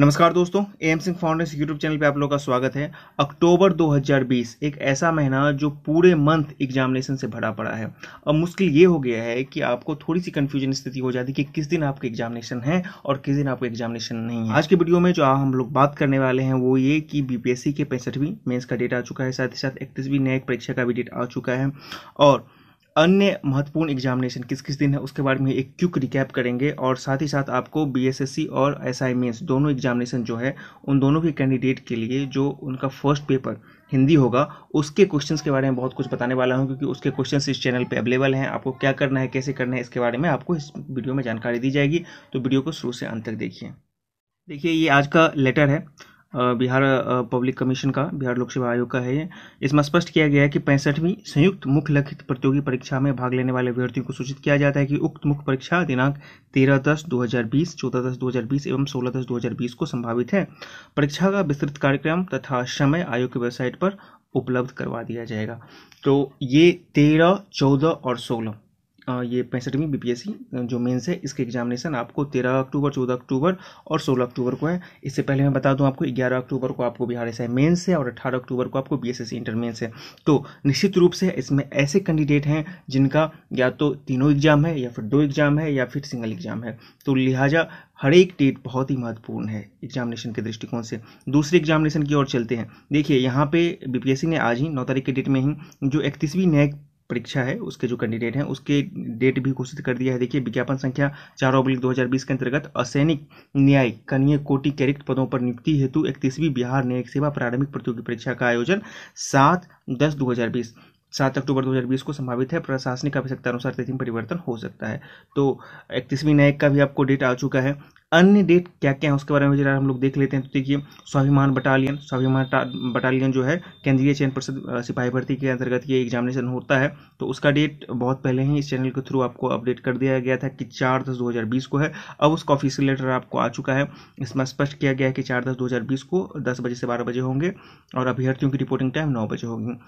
नमस्कार दोस्तों M Singh foundation YouTube channel पे आप लोगों का स्वागत है अक्टूबर 2020 एक ऐसा महीना जो पूरे मंथ एग्जामिनेशन से भरा पड़ा है अब मुश्किल ये हो गया है कि आपको थोड़ी सी कन्फ्यूजन स्थिति हो जाती है कि किस दिन आपके एग्जामिनेशन है और किस दिन आपका एग्जामिनेशन नहीं है आज के वीडियो में जो हम लोग बात करने वाले हैं वो ये कि बीपीएससी के पैंसठवीं मेन्स का डेट आ चुका है साथ ही साथ इकतीसवीं नए परीक्षा का भी डेट आ चुका है और अन्य महत्वपूर्ण एग्जामिनेशन किस किस दिन है उसके बारे में एक क्यूक रिकैप करेंगे और साथ ही साथ आपको बीएसएससी और एस आई एसआईएमएस दोनों एग्जामिनेशन जो है उन दोनों के कैंडिडेट के लिए जो उनका फर्स्ट पेपर हिंदी होगा उसके क्वेश्चंस के बारे में बहुत कुछ बताने वाला हूँ क्योंकि उसके क्वेश्चंस इस चैनल पे अवेलेबल हैं आपको क्या करना है कैसे करना है इसके बारे में आपको इस वीडियो में जानकारी दी जाएगी तो वीडियो को शुरू से अंत तक देखिए देखिए ये आज का लेटर है बिहार पब्लिक कमीशन का बिहार लोक सेवा आयोग का है ये इसमें स्पष्ट किया गया है कि पैंसठवीं संयुक्त मुख्य लिखित प्रतियोगी परीक्षा में भाग लेने वाले अभ्यर्थियों को सूचित किया जाता है कि उक्त मुख्य परीक्षा दिनांक तेरह दस दो हज़ार बीस चौदह दस दो हज़ार बीस एवं सोलह दस दो हज़ार बीस को संभावित है परीक्षा का विस्तृत कार्यक्रम तथा समय आयोग की वेबसाइट पर उपलब्ध करवा दिया जाएगा तो ये तेरह चौदह और सोलह ये पैंसठवीं बी पी जो मेंस है इसके एग्जामिनेशन आपको तेरह अक्टूबर चौदह अक्टूबर और सोलह अक्टूबर को है इससे पहले मैं बता दूं आपको ग्यारह अक्टूबर को आपको बिहार एस आई मेन्स है और 18 अक्टूबर को आपको बी एस इंटर मेन्स है तो निश्चित रूप से इसमें ऐसे कैंडिडेट हैं जिनका या तो तीनों एग्जाम है या फिर दो एग्जाम है या फिर सिंगल एग्जाम है तो लिहाजा हर एक डेट बहुत ही महत्वपूर्ण है एग्जामिनेशन के दृष्टिकोण से दूसरे एग्जामिनेशन की ओर चलते हैं देखिए यहाँ पे बीपीएससी ने आज ही नौ तारीख के डेट में ही जो इकतीसवीं नैक परीक्षा है उसके जो कैंडिडेट हैं उसके डेट भी घोषित कर दिया है देखिए विज्ञापन संख्या चार ओब्लिक दो के अंतर्गत असैनिक न्याय कनीय कोटि के रिक्त पदों पर नियुक्ति हेतु इकतीसवीं बिहार न्यायिक सेवा प्रारंभिक प्रतियोगी परीक्षा का आयोजन सात दस दो सात अक्टूबर 2020 को संभावित है प्रशासनिक आवश्यकता अनुसार तिथि परिवर्तन हो सकता है तो इकतीसवीं न्यायिक का भी आपको डेट आ चुका है अन्य डेट क्या क्या है उसके बारे में जरा हम लोग देख लेते हैं तो देखिए स्वाभिमान बटालियन स्वाभिमान बटालियन जो है केंद्रीय चयन परिषद सिपाही भर्ती के अंतर्गत ये एग्जामिनेशन होता है तो उसका डेट बहुत पहले ही इस चैनल के थ्रू आपको अपडेट कर दिया गया था कि चार दस दो हज़ार बीस को है अब उसका ऑफिशियल लेटर आपको आ चुका है इसमें स्पष्ट किया गया है कि चार दस दो हज़ार बीस को दस बजे से बारह बजे होंगे और अभ्यर्थियों की रिपोर्टिंग टाइम नौ बजे होगी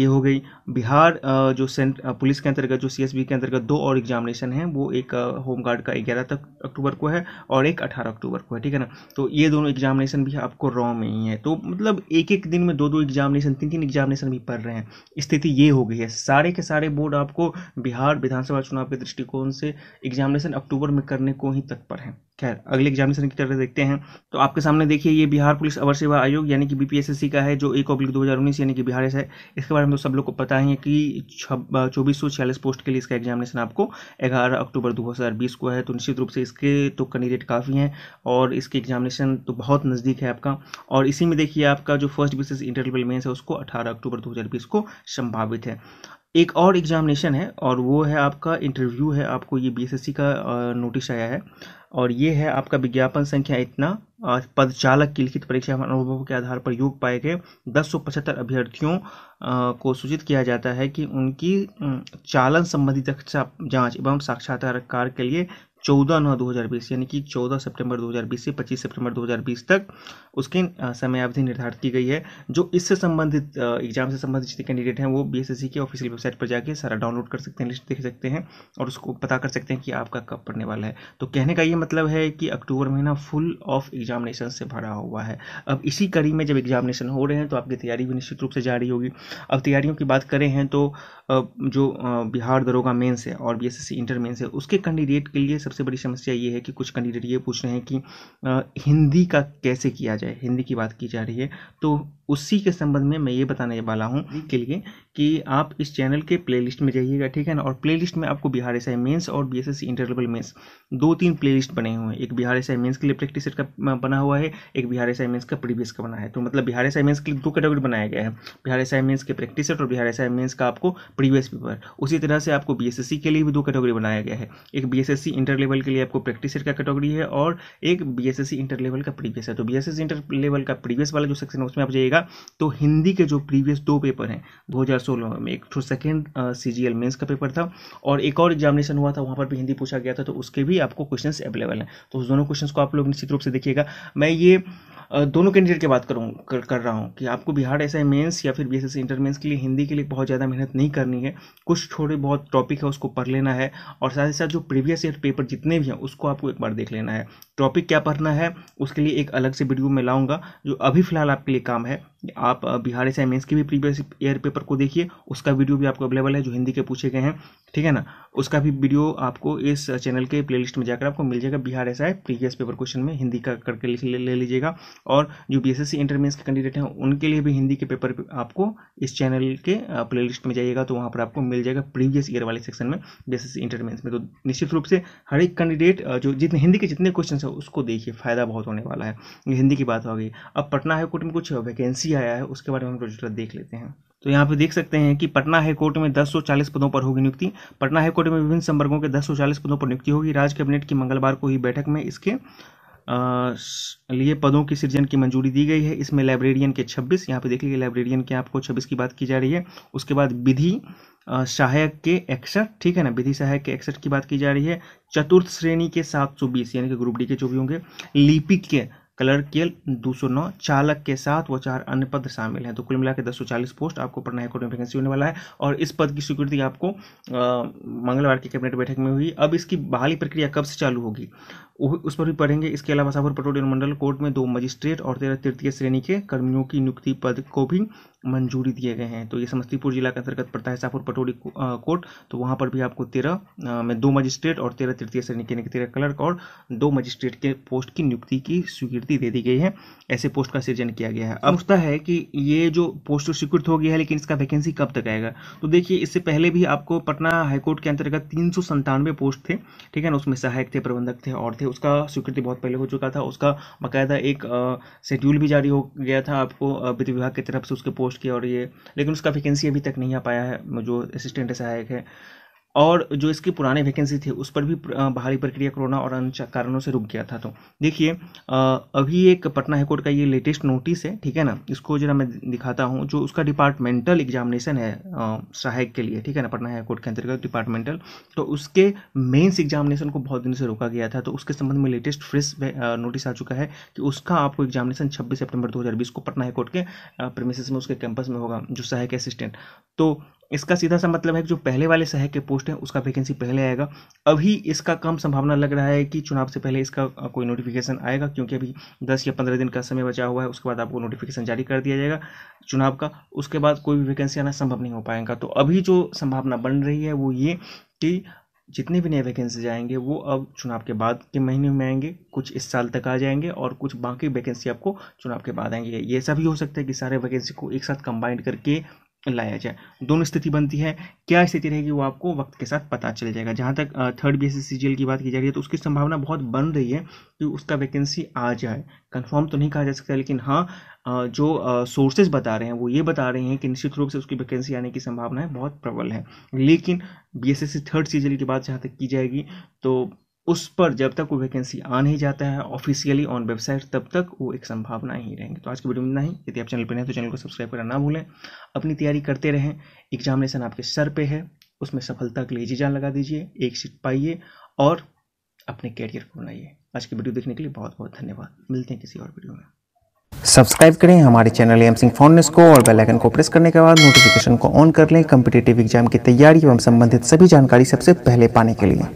ये हो गई बिहार जो सेंट पुलिस के अंतर्गत जो सी के अंतर्गत दो और एग्जामिनेशन है वो एक होमगार्ड का ग्यारह तक अक्टूबर को है और एक अठारह अक्टूबर को है ठीक है ना तो ये दोनों एग्जामिनेशन भी आपको रॉ में ही है तो मतलब एक एक दिन में दो दो एग्जामिनेशन तीन तीन एग्जामिनेशन भी पढ़ रहे हैं स्थिति ये हो गई है सारे के सारे बोर्ड आपको बिहार विधानसभा चुनाव के दृष्टिकोण से एग्जामिनेशन अक्टूबर में करने को ही तत्पर हैं खैर अगले एग्जामिनेशन की तरह देखते हैं तो आपके सामने देखिए ये बिहार पुलिस अवर सेवा आयोग यानी कि बीपीएसएससी का है जो एक ऑब्लिक दो हज़ार उन्नीस यानी कि बिहार है इसके बारे में तो सब लोग को पता ही है कि चौबीस सौ छियालीस पोस्ट के लिए इसका एग्जामिनेशन आपको ग्यारह अक्टूबर दो हज़ार बीस को है तो निश्चित रूप से इसके तो कैंडिडेट काफ़ी हैं और इसके एग्जामिनेशन तो बहुत नज़दीक है आपका और इसी में देखिए आपका जो फर्स्ट बीस इंटर लेवल मेन्स है उसको अठारह अक्टूबर दो हज़ार बीस को संभावित है एक और एग्जामिनेशन है और वो है आपका इंटरव्यू है आपको ये बीएसएससी का नोटिस आया है और ये है आपका विज्ञापन संख्या इतना पद चालक की लिखित परीक्षा अनुभव के आधार पर योग पाए गए दस अभ्यर्थियों को सूचित किया जाता है कि उनकी चालन संबंधी दक्षता जांच एवं साक्षात्कार के लिए चौदह नौ दो हज़ार बीस यानी कि चौदह सितंबर 2020 से पच्चीस सितंबर 2020 तक उसकी समयावधि निर्धारित की गई है जो इससे संबंधित एग्जाम से संबंधित जितने कैंडिडेट हैं वो बी की ऑफिशियल वेबसाइट पर जाके सारा डाउनलोड कर सकते हैं लिस्ट देख सकते हैं और उसको पता कर सकते हैं कि आपका कब पढ़ने वाला है तो कहने का ये मतलब है कि अक्टूबर महीना फुल ऑफ एग्जामिनेशन से भरा हुआ है अब इसी कड़ी में जब एग्जामिनेशन हो रहे हैं तो आपकी तैयारी भी निश्चित रूप से जारी होगी अब तैयारियों की बात करें हैं तो जो बिहार दरोगा मेन्स है और बी इंटर मेन्स है उसके कैंडिडेट के लिए सबसे बड़ी समस्या ये है कि कुछ कैंडिडेट ये पूछ रहे हैं कि आ, हिंदी का कैसे किया जाए हिंदी की बात की जा रही है तो उसी के संबंध में मैं ये बताने वाला हूँ के लिए कि आप इस चैनल के प्ले में जाइएगा ठीक है ना और प्ले में आपको बिहार एस आई मेन्स और B S S inter level mains दो तीन प्ले बने हुए हैं एक बिहार एस आई मेन्स के लिए प्रैक्टिस सेट का बना हुआ है एक बिहार एस आई मेन्स का प्रीवियस का बना है तो मतलब बिहार एस आई मेन्स के लिए दो कैटेगरी बनाया गया है बिहार एस आई मेन्स के प्रैक्टिस सेट और बिहार एस आई मेन्स का आपको प्रीवियस पेपर उसी तरह से आपको बी एस एस सी के लिए भी दो कैटेगरी बनाया गया है एक B S S C inter level के लिए आपको प्रैक्टिस सेट का कैटेगरी है और एक बीएसएससी इंटर लेवल का प्रीवियस है तो बीएसएससी इंटर लेवल का प्रीवियस वाला जो सेक्शन है उसमें आप जाइएगा तो हिंदी के जो प्रीवियस दो पेपर हैं दो में एक थ्रो सेकेंड सी जी एल का पेपर था और एक और एग्जामिनेशन हुआ था वहाँ पर भी हिंदी पूछा गया था तो उसके भी आपको क्वेश्चन अवेलेबल हैं तो उस दोनों क्वेश्चन को आप लोग निश्चित रूप से देखिएगा मैं ये दोनों कैंडिडेट की बात करूँ कर, कर रहा हूँ कि आपको बिहार ऐसा आई मेन्स या फिर बी एस इंटर मेन्स के लिए हिंदी के लिए बहुत ज़्यादा मेहनत नहीं करनी है कुछ थोड़े बहुत टॉपिक है उसको पढ़ लेना है और साथ ही साथ जो प्रीवियस ईयर पेपर जितने भी हैं उसको आपको एक बार देख लेना है टॉपिक क्या पढ़ना है उसके लिए एक अलग से वीडियो में लाऊंगा जो अभी फ़िलहाल आपके लिए काम है आप बिहार एस एम के भी प्रीवियस ईयर पेपर को देखिए उसका वीडियो भी आपको अवेलेबल है जो हिंदी के पूछे गए हैं ठीक है ना उसका भी वीडियो आपको इस चैनल के प्लेलिस्ट में जाकर आपको मिल जाएगा Bihar S I previous paper question में हिंदी का करके लिख ले लीजिएगा और जो बी एस एस सी के कैंडिडेट हैं उनके लिए भी हिंदी के पेपर आपको इस चैनल के प्ले में जाइएगा तो वहाँ पर आपको मिल जाएगा प्रीवियस ईयर वाले सेक्शन में बी एस में तो निश्चित रूप से हर एक कैंडिडेट जो जितने हिंदी के जितने क्वेश्चन है उसको देखिए फायदा बहुत होने वाला है हिंदी की बात हो गई अब पटना हाईकोर्ट में कुछ वैकेंसी वैकेंसी आया है उसके बारे में हम रोज देख लेते हैं तो यहाँ पे देख सकते हैं कि पटना हाईकोर्ट में दस सौ चालीस पदों पर होगी नियुक्ति पटना हाईकोर्ट में विभिन्न संवर्गों के दस सौ चालीस पदों पर नियुक्ति होगी राज्य कैबिनेट की मंगलवार को ही बैठक में इसके लिए पदों की सृजन की मंजूरी दी गई है इसमें लाइब्रेरियन के 26 यहाँ पे देख लीजिए लाइब्रेरियन के आपको 26 की बात की जा रही है उसके बाद विधि सहायक के इकसठ ठीक है ना विधि सहायक के इकसठ की बात की जा रही है चतुर्थ श्रेणी के 720 यानी कि ग्रुप डी के जो भी होंगे लिपिक के क्लर्कियल नौ चालक के साथ व चार अन्य पद शामिल हैं तो कुल मिलाकर दस सौ चालीस पोस्ट आपको पटना हाईकोर्ट में वैकेंसी होने वाला है और इस पद की स्वीकृति आपको मंगलवार की कैबिनेट बैठक में हुई अब इसकी बहाली प्रक्रिया कब से चालू होगी उस पर भी पढ़ेंगे इसके अलावा साफर पटोरी अनुमंडल कोर्ट में दो मजिस्ट्रेट और तेरह तृतीय श्रेणी के कर्मियों की नियुक्ति पद को भी मंजूरी दिए गए हैं तो ये समस्तीपुर जिला के अंतर्गत पड़ता है साफुर पटोरी कोर्ट तो वहाँ पर भी आपको तेरह में दो मजिस्ट्रेट और तेरह तृतीय श्रेणी के तेरह क्लर्क और दो मजिस्ट्रेट के पोस्ट की नियुक्ति की स्वीकृति स्वीकृति दे दी गई है ऐसे पोस्ट का सृजन किया गया है अब पूछता है कि ये जो पोस्ट स्वीकृत हो गया है लेकिन इसका वैकेंसी कब तक आएगा तो देखिए इससे पहले भी आपको पटना हाईकोर्ट के अंतर्गत तीन पोस्ट थे ठीक है ना उसमें सहायक थे प्रबंधक थे और थे उसका स्वीकृति बहुत पहले हो चुका था उसका बाकायदा एक शेड्यूल भी जारी हो गया था आपको वित्त विभाग की तरफ से उसके पोस्ट की और ये लेकिन उसका वैकेंसी अभी तक नहीं आ पाया है जो असिस्टेंट सहायक है और जो इसकी पुराने वैकेंसी थी उस पर भी बाहरी प्रक्रिया कोरोना और अन्य कारणों से रुक गया था तो देखिए अभी एक पटना हाईकोर्ट का ये लेटेस्ट नोटिस है ठीक है ना इसको जरा मैं दिखाता हूँ जो उसका डिपार्टमेंटल एग्जामिनेशन है सहायक के लिए ठीक है ना पटना हाईकोर्ट के अंतर्गत डिपार्टमेंटल तो उसके मेन्स एग्जामिनेशन को बहुत दिन से रोका गया था तो उसके संबंध में लेटेस्ट फ्रेश नोटिस आ चुका है कि उसका आपको एग्जामिनेशन छब्बीस सेप्टेम्बर दो को पटना हाईकोर्ट के प्रेमिस में उसके कैंपस में होगा जो सहायक असिस्टेंट तो इसका सीधा सा मतलब है कि जो पहले वाले सहायक के पोस्ट हैं उसका वैकेंसी पहले आएगा अभी इसका कम संभावना लग रहा है कि चुनाव से पहले इसका कोई नोटिफिकेशन आएगा क्योंकि अभी दस या पंद्रह दिन का समय बचा हुआ है उसके बाद आपको नोटिफिकेशन जारी कर दिया जाएगा चुनाव का उसके बाद कोई भी वैकेंसी आना संभव नहीं हो पाएगा तो अभी जो संभावना बन रही है वो ये कि जितने भी नए वैकेंसी आएंगे वो अब चुनाव के बाद के महीने में आएंगे कुछ इस साल तक आ जाएंगे और कुछ बाकी वैकेंसी आपको चुनाव के बाद आएंगे ये सभी हो सकता है कि सारे वैकेंसी को एक साथ कंबाइंड करके लाया जाए दोनों स्थिति बनती है क्या स्थिति रहेगी वो आपको वक्त के साथ पता चल जाएगा जहाँ तक थर्ड बी एस की बात की जा रही है तो उसकी संभावना बहुत बन रही है कि उसका वैकेंसी आ जाए कंफर्म तो नहीं कहा जा सकता लेकिन हाँ जो सोर्सेज बता रहे हैं वो ये बता रहे हैं कि निश्चित रूप से उसकी वैकेंसी आने की संभावनाएं बहुत प्रबल है लेकिन बी एस थर्ड सी की बात जहाँ तक की जाएगी तो उस पर जब तक वो वैकेंसी आ नहीं जाता है ऑफिशियली ऑन वेबसाइट तब तक वो एक संभावना ही रहेंगे तो आज की वीडियो में इतना ही यदि आप चैनल पर नहीं तो चैनल को सब्सक्राइब करना ना भूलें अपनी तैयारी करते रहें एग्जामिनेशन आपके सर पे है उसमें सफलता के लिए जीजा लगा दीजिए एक सीट पाइए और अपने कैरियर को बनाइए आज की वीडियो देखने के लिए बहुत बहुत धन्यवाद मिलते हैं किसी और वीडियो में सब्सक्राइब करें हमारे चैनल एम सिंह फाउंडनेस को और बेल आइकन को प्रेस करने के बाद नोटिफिकेशन को ऑन कर लें कम्पिटेटिव एग्जाम की तैयारी एवं संबंधित सभी जानकारी सबसे पहले पाने के लिए